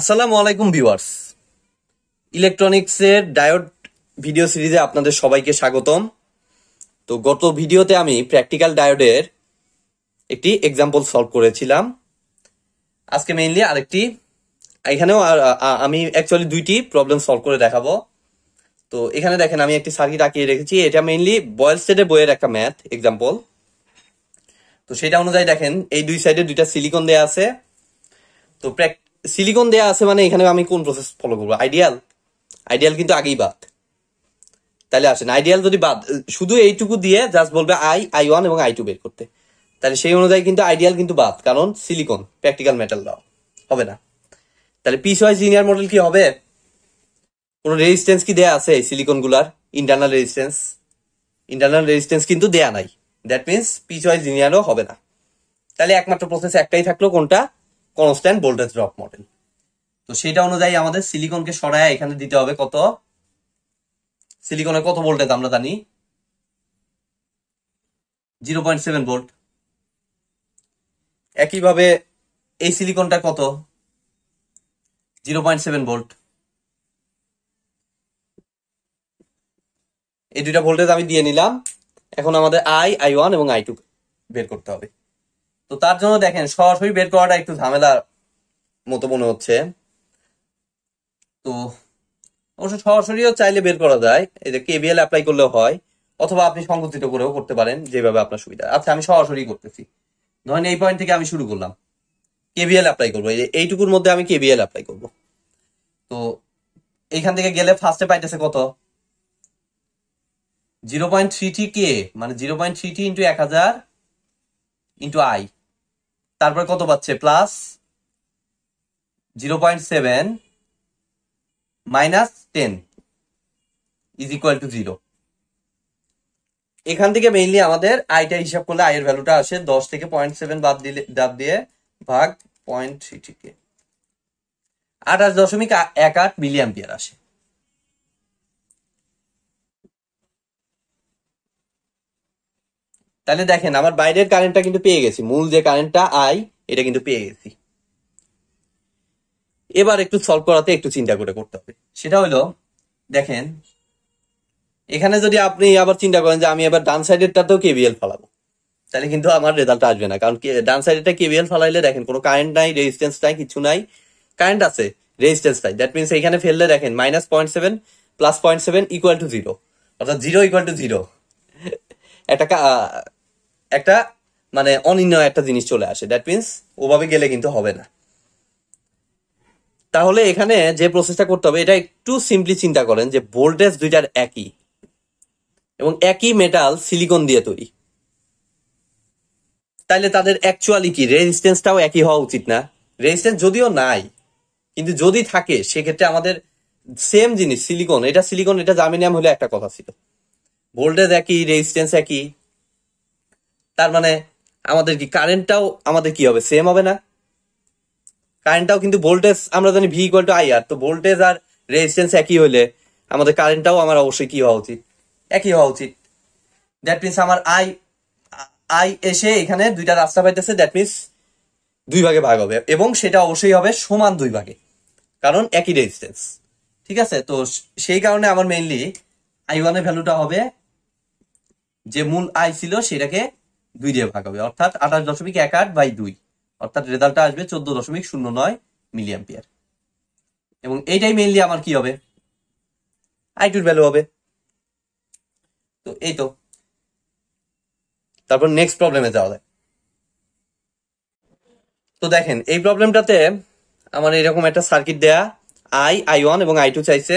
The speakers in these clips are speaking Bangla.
আসসালামু আলাইকুম ভিউয়ার্স ইলেকট্রনিক্সের ডায়োড ভিডিও সিরিজে আপনাদের সবাইকে স্বাগতম তো গত ভিডিওতে আমি প্র্যাকটিক্যাল ডায়োডের একটি এক্সাম্পল সলভ করেছিলাম আজকে মেইনলি আরেকটি এখানেও আমি অ্যাকচুয়ালি দুইটি প্রবলেম সলভ করে দেখাবো তো এখানে দেখেন আমি একটি সার্কিট আঁকিয়ে রেখেছি এটা মেইনলি বয়েল স্টেটের বইয়ের একটা ম্যাথ এক্সাম্পল তো সেটা অনুযায়ী দেখেন এই দুই সাইডে দুইটা সিলিকন দেয়া আছে তো প্র্যাক সিলিকন দেয়া আছে মানে এখানে আমি কোন প্রসেস ফলো করবো আইডিয়াল আইডিয়াল কিন্তু আগেই বাদ তাহলে আসেন আইডিয়াল যদি বাদ শুধু এইটুকু দিয়ে জাস্ট বলবে আই আই ওয়ান এবং আই টু বের করতে তাহলে সেই অনুযায়ী কিন্তু আইডিয়াল কিন্তু বাদ কারণ সিলিকন প্র্যাকটিক্যাল মেটাল দাও হবে না তাহলে পিস ওয়াইজ লিনিয়ার মডেল কি হবে কোনো রেজিস্টেন্স কি দেয়া আছে সিলিকন গুলার ইন্টারনাল রেজিস্টেন্স ইন্টারনাল রেজিস্টেন্স কিন্তু দেয়া নাই দ্যাট মিনস পিস ওয়াইজ লিনিয়ারও হবে না তাহলে একমাত্র প্রসেস একটাই থাকলো কোনটা কনস্ট্যান্ট ভোল্টেজ ড্রপ মডেল তো সেটা অনুযায়ী আমাদের সিলিকনকে সরায় এখানে দিতে হবে কত সিলিকনে কত ভোল্টেজ আমরা জানি জিরো পয়েন্ট সেভেন ভোল্ট একইভাবে এই সিলিকনটা কত জিরো পয়েন্ট সেভেন ভোল্ট এই দুইটা ভোল্টেজ আমি দিয়ে নিলাম এখন আমাদের আই আই ওয়ান এবং আই টু বের করতে হবে তো তার জন্য দেখেন সরাসরি বের করাটা একটু ঝামেলার মতো মনে হচ্ছে তো অবশ্য সরাসরিও চাইলে বের করা যায় এই যে কেবিএল অ্যাপ্লাই করলেও হয় অথবা আপনি সংগঠিত করেও করতে পারেন যেভাবে আপনার সুবিধা আচ্ছা আমি সরাসরি করতেছি ধরেন এই পয়েন্ট থেকে আমি শুরু করলাম কেবিএল অ্যাপ্লাই করবো এইটুকুর মধ্যে আমি কেবিএল অ্যাপ্লাই করব তো এইখান থেকে গেলে ফার্স্টে পাইতেছে কত জিরো পয়েন্ট থ্রি টি কে মানে zero point three T into এক হাজার ইন্টু আই তারপরে কত পাচ্ছে plus zero point seven minus ten is equal to zero এখান থেকে মেইনলি আমাদের আইটা হিসাব করলে আয়ের ভ্যালুটা আসে দশ থেকে পয়েন্ট সেভেন বাদ দিলে দাব দিয়ে ভাগ পয়েন্ট থ্রি থেকে আঠাশ দশমিক এক আট মিলিয়াম্পিয়ার আসে তাহলে দেখেন আমার বাইরের কারেন্টটা কিন্তু পেয়ে গেছি মূল যে কারেন্টটা আই এটা কিন্তু পেয়ে গেছি এবার একটু সলভ করাতে একটু চিন্তা করে করতে হবে সেটা হলো দেখেন এখানে যদি আপনি আবার চিন্তা করেন যে আমি এবার ডান সাইডেরটাতেও কেবিএল ফালাবো তাহলে কিন্তু আমার রেজাল্ট আসবে না কারণ ডান সাইডেরটা কেবিএল ফালাইলে দেখেন কোনো কারেন্ট নাই রেজিস্ট্যান্স নাই কিছু নাই কারেন্ট আছে রেজিস্ট্যান্স নাই দ্যাট মিনস এখানে ফেললে দেখেন minus point seven plus point seven equal to zero অর্থাৎ জিরো ইকুয়াল টু জিরো একটা একটা মানে অনির্ণয় একটা জিনিস চলে আসে দ্যাট মিনস ওভাবে গেলে কিন্তু হবে না তাহলে এখানে যে প্রসেসটা করতে হবে এটা একটু সিম্পলি চিন্তা করেন যে ভোল্টেজ দুইটার একই এবং একই মেটাল সিলিকন দিয়ে তৈরি তাহলে তাদের অ্যাকচুয়ালি কি রেজিস্ট্যান্সটাও একই হওয়া উচিত না রেজিস্ট্যান্স যদিও নাই কিন্তু যদি থাকে সেক্ষেত্রে আমাদের সেম জিনিস সিলিকন এটা সিলিকন এটা জামিনিয়াম হলে একটা কথা ছিল ভোল্টেজ একই রেজিস্টেন্স একই তার মানে আমাদের কি কারেন্টটাও আমাদের কি হবে সেম হবে না কারেন্টটাও কিন্তু ভোল্টেজ আমরা জানি V equal to I R তো ভোল্টেজ আর রেজিস্ট্যান্স একই হলে আমাদের কারেন্টটাও আমার অবশ্যই কি হওয়া উচিত একই হওয়া উচিত দ্যাট মিনস আমার আই আই এসে এখানে দুইটা রাস্তা পাইতেছে দ্যাট মিনস দুই ভাগে ভাগ হবে এবং সেটা অবশ্যই হবে সমান দুই ভাগে কারণ একই রেজিস্ট্যান্স ঠিক আছে তো সেই কারণে আমার মেইনলি আই ওয়ানের ভ্যালুটা হবে যে মূল আই ছিল সেটাকে দুই দিয়ে ভাগ হবে অর্থাৎ আঠাশ দশমিক এক আট বাই দুই অর্থাৎ রেজাল্টটা আসবে চোদ্দ দশমিক শূন্য নয় মিলি এবং এইটাই মেইনলি আমার কি হবে আই টুর ভ্যালু হবে তো এই তো তারপর নেক্সট প্রবলেমে যাওয়া যায় তো দেখেন এই প্রবলেমটাতে আমার এরকম একটা সার্কিট দেয়া আই আই ওয়ান এবং আই টু চাইছে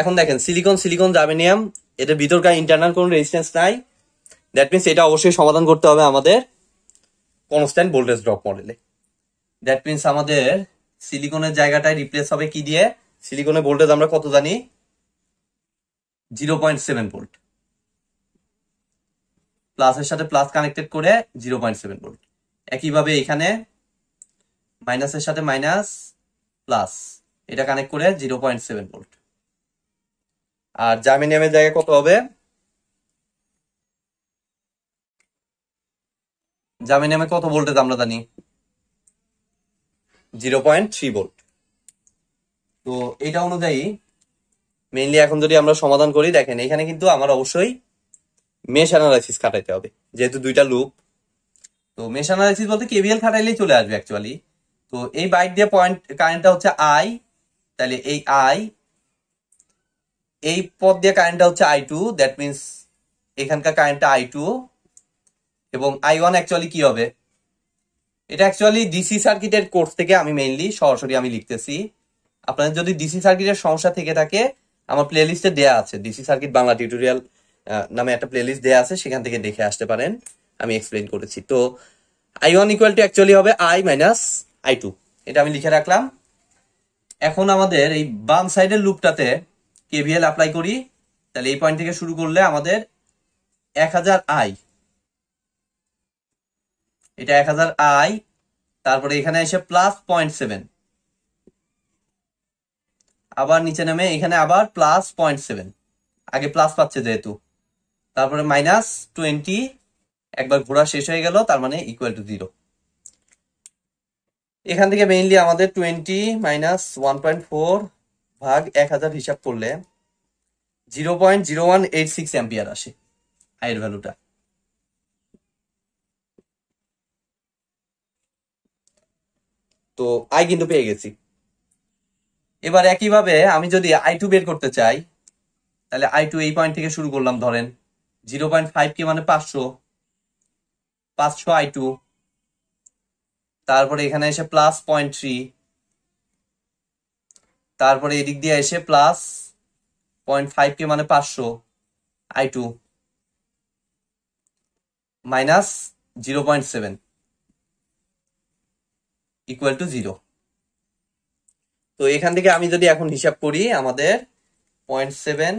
এখন দেখেন সিলিকন সিলিকন জার্মেনিয়াম এদের ভিতরকার ইন্টারনাল কোনো রেজিস্ট্যান্স নাই দ্যাট মিনস এটা অবশ্যই সমাধান করতে হবে আমাদের কনস্ট্যান্ট ভোল্টেজ ড্রপ মডেলে দ্যাট মিনস আমাদের সিলিকনের জায়গাটায় রিপ্লেস হবে কি দিয়ে সিলিকনের ভোল্টেজ আমরা কত জানি জিরো পয়েন্ট সেভেন ভোল্ট প্লাসের সাথে প্লাস কানেক্টেড করে জিরো পয়েন্ট সেভেন ভোল্ট একইভাবে এখানে মাইনাসের সাথে মাইনাস প্লাস এটা কানেক্ট করে জিরো পয়েন্ট সেভেন ভোল্ট আর জামিনিয়ামের জায়গায় কত হবে জামিনে আমি কত ভোল্টেজ আমরা জানি জিরো পয়েন্ট থ্রি ভোল্ট তো এটা অনুযায়ী মেইনলি এখন যদি আমরা সমাধান করি দেখেন এখানে কিন্তু আমার অবশ্যই মেশ অ্যানালাইসিস খাটাইতে হবে যেহেতু দুইটা লুপ তো মেশ অ্যানালাইসিস বলতে কেবিএল খাটাইলেই চলে আসবে অ্যাকচুয়ালি তো এই বাইট দিয়ে পয়েন্ট কারেন্টটা হচ্ছে আই তাহলে এই আই এই পথ দিয়ে কারেন্টটা হচ্ছে আই টু দ্যাট মিনস এখানকার কারেন্টটা আই টু এবং আই ওয়ান অ্যাকচুয়ালি কি হবে এটা অ্যাকচুয়ালি ডিসি সার্কিটের কোর্স থেকে আমি মেইনলি সরাসরি আমি লিখতেছি আপনাদের যদি ডিসি সার্কিটের সমস্যা থেকে থাকে আমার প্লেলিস্টে দেয়া আছে ডিসি সার্কিট বাংলা টিউটোরিয়াল নামে একটা প্লেলিস্ট দেয়া আছে সেখান থেকে দেখে আসতে পারেন আমি এক্সপ্লেন করেছি তো I one equal to actually হবে আই মাইনাস আই টু এটা আমি লিখে রাখলাম এখন আমাদের এই বাম সাইডের লুপটাতে কেভিএল অ্যাপ্লাই করি তাহলে এই পয়েন্ট থেকে শুরু করলে আমাদের এক হাজার আই এটা এক হাজার আই তারপরে এখানে এসে প্লাস পয়েন্ট সেভেন আবার নিচে নামে এখানে আবার প্লাস পয়েন্ট সেভেন আগে প্লাস পাচ্ছে যেহেতু তারপরে মাইনাস টোয়েন্টি একবার ঘোরা শেষ হয়ে গেল তার মানে ইকুয়াল টু জিরো এখান থেকে মেইনলি আমাদের twenty minus one point four ভাগ এক হাজার হিসাব করলে zero point zero one eight six ampere আসে আয়ের ভ্যালুটা তো আই কিন্তু পেয়ে গেছি এবার একইভাবে আমি যদি আই টু বের করতে চাই তাহলে আই টু এই পয়েন্ট থেকে শুরু করলাম ধরেন জিরো পয়েন্ট ফাইভ কে মানে পাঁচশো পাঁচশো আই টু তারপরে এখানে এসে প্লাস পয়েন্ট থ্রি তারপরে এদিক দিয়ে এসে প্লাস পয়েন্ট ফাইভ কে মানে পাঁচশো I two minus zero point seven equal to zero তো এখান থেকে আমি যদি এখন হিসাব করি আমাদের পয়েন্ট সেভেন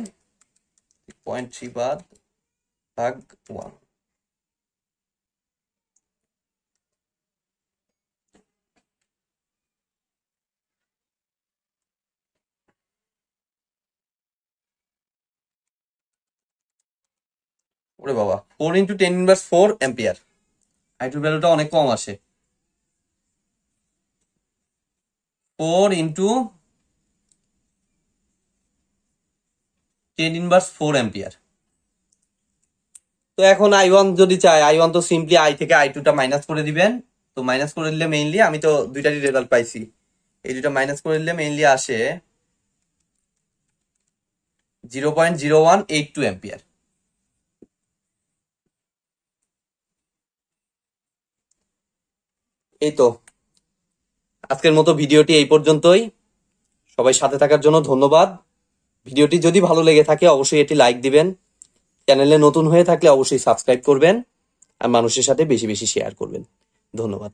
পয়েন্ট থ্রি বাদ ভাগ ওয়ান ওরে বাবা four into ten inverse four ampere আইটুর ভ্যালুটা অনেক কম আসে four into ten inverse four ampere তো এখন আই ওয়ান যদি চাই আই ওয়ান তো সিম্পলি আই থেকে আই টা মাইনাস করে দিবেন তো মাইনাস করে দিলে মেইনলি আমি তো দুইটারই রেজাল্ট পাইছি এই দুটা মাইনাস করে দিলে মেইনলি আসে zero point zero one eight two এই তো আজকের মতো ভিডিওটি এই পর্যন্তই সবাই সাথে থাকার জন্য ধন্যবাদ ভিডিওটি যদি ভালো লেগে থাকে অবশ্যই এটি লাইক দিবেন চ্যানেলে নতুন হয়ে থাকলে অবশ্যই সাবস্ক্রাইব করবেন আর মানুষের সাথে বেশি বেশি শেয়ার করবেন ধন্যবাদ